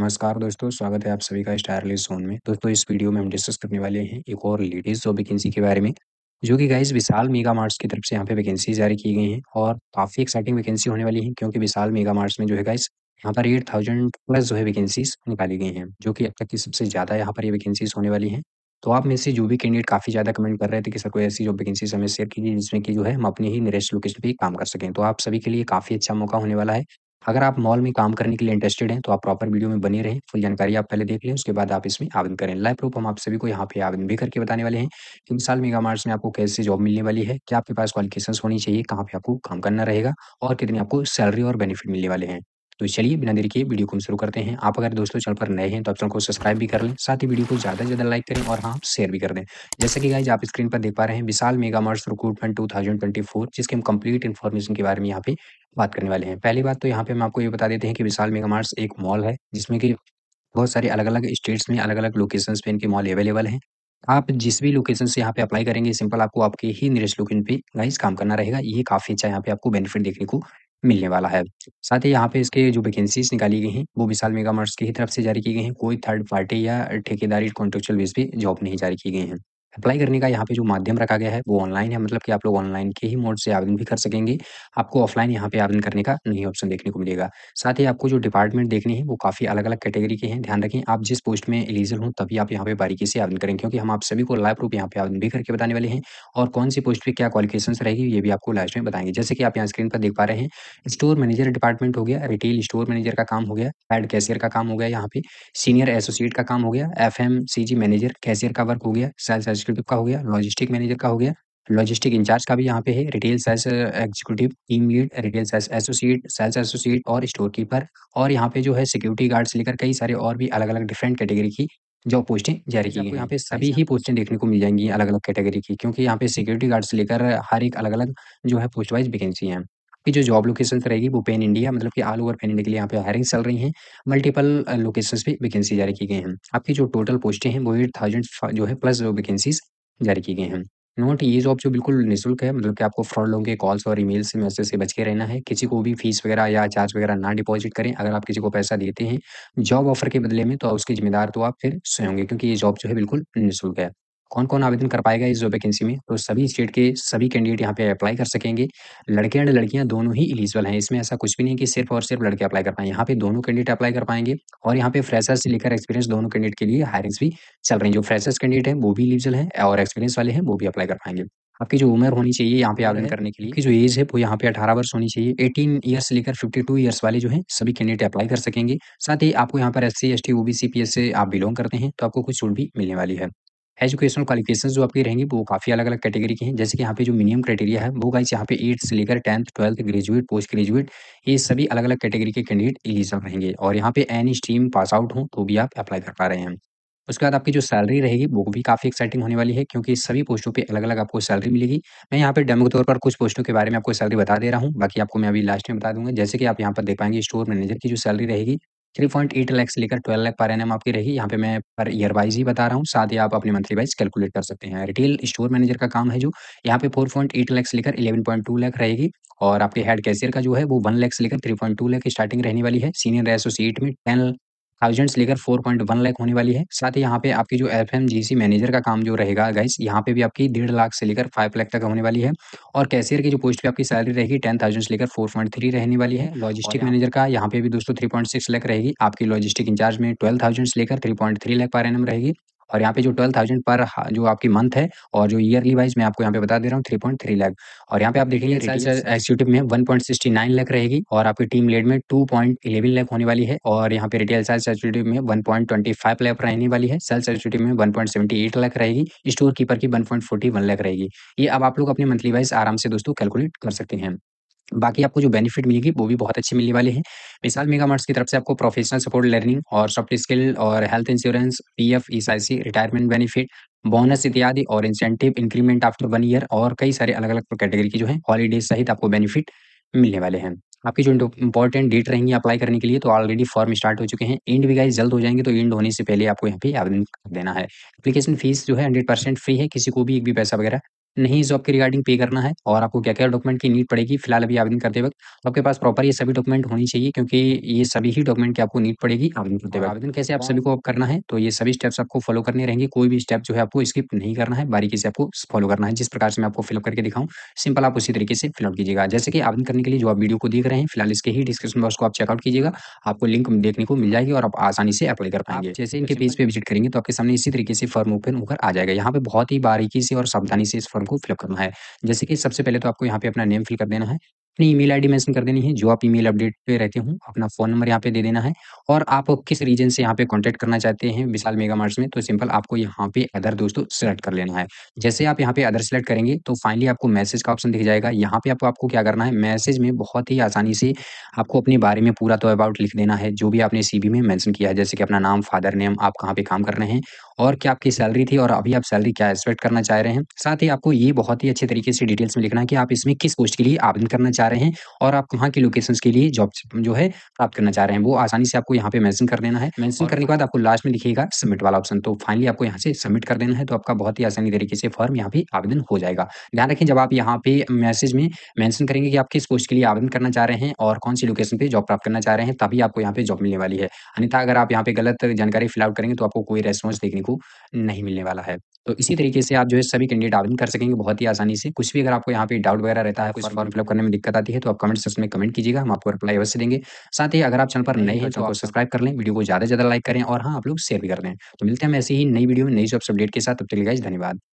नमस्कार दोस्तों स्वागत है आप सभी का स्टारली जोन में दोस्तों इस वीडियो में हम डिस्कस करने वाले हैं एक और लेडीज जॉब वैकेंसी के बारे में जो कि गाइज विशाल मेगा मार्ट्स की तरफ से यहाँ पे वैकेंसी जारी की गई है और काफ़ी एक्साइटिंग वैकेंसी होने वाली है क्योंकि विशाल मेगा मार्ट्स में जो है गाइस यहाँ पर एट थाउजेंड प्लस जो है वैकेंसीज निकाली गई है जो की अब तक की सबसे ज़्यादा यहाँ पर ये होने वाली है तो आप में से जो भी कैंडिडेट काफ़ी ज़्यादा कमेंट कर रहे थे कि सर कोई ऐसी जॉब वैकेंसी हमें शेयर कीजिए जिसमें कि जो है हम अपने ही निरेस्ट लोकेशन पे काम कर सकें तो आप सभी के लिए काफ़ी अच्छा मौका होने वाला है अगर आप मॉल में काम करने के लिए इंटरेस्टेड हैं, तो आप प्रॉपर वीडियो में बने रहें, फुल जानकारी आप पहले देख लें, उसके बाद आप इसमें आवेदन करें। लाइव प्रूफ हम आप सभी को यहाँ पे आवेदन भी करके बताने वाले हैं कि मिसाल मेगा मार्ट्स में आपको कैसे जॉब मिलने वाली है, क्या आपके पास क्वालिफिकेशन होनी चाहिए, कहाँ पे आपको काम करना रहेगा और कितनी आपको सैलरी और बेनिफिट मिलने वाले हैं। तो चलिए बिना देरी के वीडियो को हम शुरू करते हैं आप अगर दोस्तों चैनल पर नए हैं तो आप चैनल को सब्सक्राइब भी कर लें साथ ही वीडियो को ज़्यादा से ज़्यादा लाइक करें और हाँ शेयर भी कर दें जैसे कि गाइज आप स्क्रीन पर देख पा रहे हैं Vishal mega recruitment two thousand twenty four जिसके हम कंप्लीट इन्फॉर्मेशन के बारे में यहाँ पे बात करने वाले हैं पहली बात तो यहाँ पे हम आपको ये बता देते हैं कि विशाल मेगा मार्स एक मॉल है जिसमें कि बहुत सारे अलग अलग स्टेट्स में अलग अलग लोकेशन पे इनके मॉल अवेलेबल हैं आप जिस भी लोकेशन से यहाँ पे अप्लाई करेंगे सिंपल आपको आपके ही नियरेस्ट लोकेशन पे गाइज काम करना रहेगा ये काफ़ी अच्छा यहाँ पे आपको बेनिफिट देखने को मिलने वाला है। साथ ही यहाँ पे इसके जो वैकेंसीज़ निकाली गई हैं, वो विशाल मेगा मार्ट्स की तरफ से जारी की गई हैं। कोई थर्ड पार्टी या ठेकेदारी कॉन्ट्रेक्चुअल बेस पे जॉब नहीं जारी की गई हैं। अप्लाई करने का यहाँ पे जो माध्यम रखा गया है वो ऑनलाइन है मतलब कि आप लोग ऑनलाइन के ही मोड से आवेदन भी कर सकेंगे आपको ऑफलाइन यहाँ पे आवेदन करने का नहीं ऑप्शन देखने को मिलेगा साथ ही आपको जो डिपार्टमेंट देखने हैं वो काफ़ी अलग अलग कैटेगरी के हैं ध्यान रखें आप जिस पोस्ट में एलिजिबल हों तभी आप यहाँ पे बारीकी से आवेदन करें क्योंकि हम आप सभी को लाइव रूप यहाँ पे आवेदन भी करके बताने वाले हैं और कौन सी पोस्ट पर क्या क्वालिफिकेशन रहेगी ये भी आपको लास्ट में बताएंगे जैसे कि आप यहाँ स्क्रीन पर देख पा रहे हैं स्टोर मैनेजर डिपार्टमेंट हो गया रिटेल स्टोर मैनेजर का काम हो गया हेड कैशियर का काम हो गया यहाँ पे सीनियर एसोसिएट का काम हो गया एफ एम मैनेजर कैशियर का वर्क हो गया सेल्स एग्जीक्यूटिव का हो गया लॉजिस्टिक मैनेजर का हो गया लॉजिस्टिक इंचार्ज का भी यहाँ पे है retail sales executive team lead retail sales associate sales associate और स्टोर कीपर और यहाँ पे जो है सिक्योरिटी गार्ड से लेकर कई सारे और भी अलग अलग डिफरेंट कैटेगरी की जॉब पोस्टें जारी की गई यहाँ पे सभी ही पोस्टें देखने को मिल जाएंगी अलग अलग कैटेगरी की क्योंकि यहाँ पे सिक्योरिटी गार्ड से लेकर हर एक अलग अलग जो है पोस्ट वाइज वैकेंसी है आपकी जो जॉब लोकेशन रहेगी वो पेन इंडिया मतलब कि ऑल ओवर पेन इंडिया के लिए यहाँ पे हायरिंग चल रही हैं मल्टीपल लोकेशंस भी वैकेंसी जारी की गई हैं आपकी जो टोटल पोस्टें हैं वो एट थाउजेंड जो है प्लस वैकेंसीज जारी की गई हैं नोट ये जॉब जो बिल्कुल निःशुल्क है मतलब कि आपको फ्रॉड लोगों के कॉल्स और ई मेल्स मैसेज से बच के रहना है किसी को भी फीस वगैरह या चार्ज वगैरह ना डिपॉजिट करें अगर आप किसी को पैसा देते हैं जॉब ऑफर के बदले में तो उसके जिम्मेदार तो आप फिर स्वयं होंगे क्योंकि ये जॉब जो है बिल्कुल निःशुल्क है कौन-कौन आवेदन कर पाएगा इस जॉब वैकेंसी में? तो सभी स्टेट के सभी कैंडिडेट यहाँ पे अप्लाई कर सकेंगे। लड़के एंड लड़कियाँ दोनों ही एलिजिबल हैं। इसमें ऐसा कुछ भी नहीं कि सिर्फ़ और सिर्फ़ लड़के अप्लाई कर पाएंगे यहाँ पे दोनों कैंडिडेट अप्लाई कर पाएंगे और यहाँ पे फ्रेशर्स से लेकर एक्सपीरियंस दोनों कैंडिडेट के लिए हायरिंग्स भी चल रही हैं। जो फ्रेशर्स कैंडिडेट हैं, वो भी एलिजिबल है और एक्सपीरियंस वाले हैं, वो भी अप्लाई कर पाएंगे आपकी जो उम्र होनी चाहिए यहाँ पे आवेदन करने के लिए, जो एज है वो यहाँ पे 18 वर्ष होनी चाहिए। 18 ईयर से लेकर 52 इयर्स वाले जो हैं, सभी कैंडिडेट अप्लाई कर सकेंगे। साथ ही आपको यहाँ पर S C S T OBC, एस से आप बिलोंग करते हैं, तो आपको कुछ छूट भी मिलने वाली है। एजुकेशनल क्वालिफिकेशन जो आपकी रहेंगी वो काफ़ी अलग अलग कैटेगरी की हैं जैसे कि यहाँ पे जो मिनिमम क्राइटेरिया है वो गाइस यहाँ पे एट से लेकर tenth twelfth graduate post graduate ये सभी अलग अलग कैटेगरी के कैंडिडेट एलिजिबल रहेंगे और यहाँ पे एनी स्ट्रीम पास आउट हो तो भी आप अप्लाई कर पा रहे हैं उसके बाद आपकी जो सैलरी रहेगी वो भी काफ़ी एक्साइटिंग होने वाली है क्योंकि सभी पोस्टों पे अलग अलग आपको सैलरी मिलेगी मैं यहाँ पे डेमो के तौर पर कुछ पोस्टों के बारे में आपको सैलरी बता दे रहा हूँ बाकी आपको मैं अभी लास्ट में बता दूंगा जैसे कि आप यहाँ पर देख पाएंगे स्टोर मैनेजर की जो सैलरी रहेगी थ्री पॉइंट एट लैक्स लेकर ट्वेल्व लाख पर एम आपकी रही यहाँ पे मैं पर ईयर वाइज ही बता रहा हूँ साथ ही आप अपनी मंथली वाइज कैलकुलेट कर सकते हैं रिटेल स्टोर मैनेजर का काम है जो यहाँ पे फोर पॉइंट एट लैक्स लेकर इलेवन पॉइंट टू लैक रहेगी और आपके हेड कैशियर का जो है वो वन लैक्स लेकर three point two lakh starting रहने वाली है सीनियर एसोसिएट में टेन थाउजेंड्स लेकर फोर पॉइंट वन लाख होने वाली है साथ ही यहाँ पे आपकी जो F M G C manager का काम जो रहेगा गाइस यहाँ पे भी आपकी डेढ़ लाख से लेकर फाइव लाख तक होने वाली है और कैशियर की जो पोस्ट पे आपकी सैलरी रहेगी टेन थाउजेंड से लेकर फोर पॉइंट थ्री रहने वाली है लॉजिस्टिक मैनेजर का यहाँ पे भी दोस्तों थ्री पॉइंट सिक्स लाख रहेगी आपकी लॉजिस्टिक इंचार्ज में ट्वेल्व थाउजेंड्स लेकर three point three lakh per annum रहेगी और यहाँ पे जो ट्वेल्व थाउजेंड पर जो आपकी मंथ है और जो ईयरली वाइज मैं आपको यहाँ पे बता दे रहा हूँ थ्री पॉइंट थ्री लाख और यहाँ पे आप देखेंगे एग्जीक्यूटिव में one point sixty nine lakh रहेगी और आपकी टीम लीड में टू पॉइंट इलेवन लाख होने वाली है और यहाँ पे रिटेल सेल्स एग्जीक्यूटिव में one point twenty five lakh रहने वाली है सेल्स एग्जीक्यूटिव में one point seventy eight lakh रहेगी स्टोर कीपर की one point forty one lakh रहेगी ये अब आप लोग अपने मंथली वाइज आराम से दोस्तों कैलकुलेट कर सकते हैं बाकी आपको जो बेनिफिट मिलेगी वो भी बहुत अच्छे मिलने वाले हैं मिसाल मेगामार्ट्स की तरफ से आपको प्रोफेशनल सपोर्ट लर्निंग और सॉफ्ट स्किल और health insurance PF ESIC retirement benefit bonus इत्यादि और incentive increment after one year और कई सारे अलग अलग कैटेगरी की जो है हॉलीडेज सहित आपको बेनिफिट मिलने वाले हैं आपकी जो इंपॉर्टेंट डेट रहेंगी अप्लाई करने के लिए तो ऑलरेडी फॉर्म स्टार्ट हो चुके हैं एंड भी गाइज जल्द हो जाएंगे तो एंड होने से पहले आपको यहाँ पे आवेदन कर देना है एप्लीकेशन फीस जो है हंड्रेड परसेंट फ्री है किसी को भी एक भी पैसा वगैरह नहीं जॉब के रिगार्डिंग पे करना है और आपको क्या क्या डॉक्यूमेंट की नीड पड़ेगी फिलहाल अभी आवेदन करते वक्त तो आपके पास प्रॉपर ये सभी डॉक्यूमेंट होनी चाहिए क्योंकि ये सभी ही डॉक्यूमेंट की आपको नीड पड़ेगी आवेदन करते वक्त आवेदन कैसे आप सभी को करना है तो ये सभी स्टेप्स आपको फॉलो करने रहेंगे कोई भी स्टेप जो है आपको स्किप नहीं करना है बारीकी से आपको फॉलो करना है जिस प्रकार से मैं आपको फिलअप करके दिखाऊँ सिंपल आप उसी तरीके से फिलअप कीजिएगा जैसे कि आवेदन करने के लिए जो आप वीडियो को देख रहे हैं फिलहाल इसके ही डिस्क्रिप्शन बॉक्स को आप चेकआउट कीजिएगा आपको लिंक देखने को मिल जाएगी और आप आसानी से अप्लाई कर पाएंगे जैसे इनके पेज पर विजिट करेंगे तो आपके सामने इसी तरीके से फॉर्म ओपन होकर आ जाएगा यहाँ पे बहुत ही बारीकी से और सावधानी से इस फॉर्म को फिलअप करना है जैसे कि सबसे पहले तो आपको यहाँ पे अपना नेम फिल कर देना है अपनी ईमेल आईडी मेंशन कर देनी है जो आप ईमेल अपडेट पे रहते हो अपना फ़ोन नंबर यहाँ पे दे देना है और आप किस रीजन से यहाँ पे कांटेक्ट करना चाहते हैं विशाल मेगा मार्ट्स में तो सिंपल आपको यहाँ पे अदर दोस्तों सेलेक्ट कर लेना है जैसे आप यहाँ पे अदर सेलेक्ट करेंगे तो फाइनली आपको मैसेज का ऑप्शन दिख जाएगा यहाँ पे आपको आपको क्या करना है मैसेज में बहुत ही आसानी से आपको अपने बारे में पूरा तो अबाउट लिख देना है जो भी आपने सी में मैंशन किया है जैसे कि अपना नाम फादर नेम आप कहाँ पे काम कर रहे हैं और क्या आपकी सैलरी थी और अभी आप सैलरी क्या एक्सपेक्ट करना चाह रहे हैं साथ ही आपको ये बहुत ही अच्छे तरीके से डिटेल्स में लिखना है कि आप इसमें किस पोस्ट के लिए आवेदन करना चाह चाह रहे हैं और आप कहाँ की लोकेशन के लिए जॉब जो है प्राप्त करना चाह रहे हैं वो आसानी से आपको यहाँ पे मैंशन कर देना है मैंशन करने के बाद आपको लास्ट में लिखेगा सबमिट वाला ऑप्शन तो फाइनली आपको यहाँ से सबमिट कर देना है तो आपका बहुत ही आसानी तरीके से फॉर्म यहाँ पे आवेदन हो जाएगा ध्यान रखें जब आप यहाँ पे मैसेज में मैंशन करेंगे कि आप किस पोस्ट के लिए आवेदन करना चाह रहे हैं और कौन सी लोकेशन पे जॉब प्राप्त करना चाह रहे हैं तभी आपको यहाँ पे जॉब मिलने वाली है अन्यथा अगर आप यहाँ पे गलत जानकारी फिलआउट करेंगे तो आपको कोई रेस्पॉन्स देखने को नहीं मिलने वाला है तो इसी तरीके से आप जो है सभी कैंडिडेट आवेदन कर सकेंगे बहुत ही आसानी से कुछ भी अगर आपको यहाँ पे डाउट वगैरह रहता है कुछ फॉर्म फिलअप करने में दिक्कत आती है तो आप कमेंट सेक्शन में कमेंट कीजिएगा हम आपको रिप्लाई अवश्य देंगे साथ ही अगर आप चैनल पर नए हैं तो सब्सक्राइब कर लें वीडियो को ज़्यादा ज़्यादा लाइक करें और हाँ आप लोग शेयर भी कर दें तो मिलते हैं ऐसे ही नई वीडियो में नई जॉब्स अपडेट के साथ अब तक धन्यवाद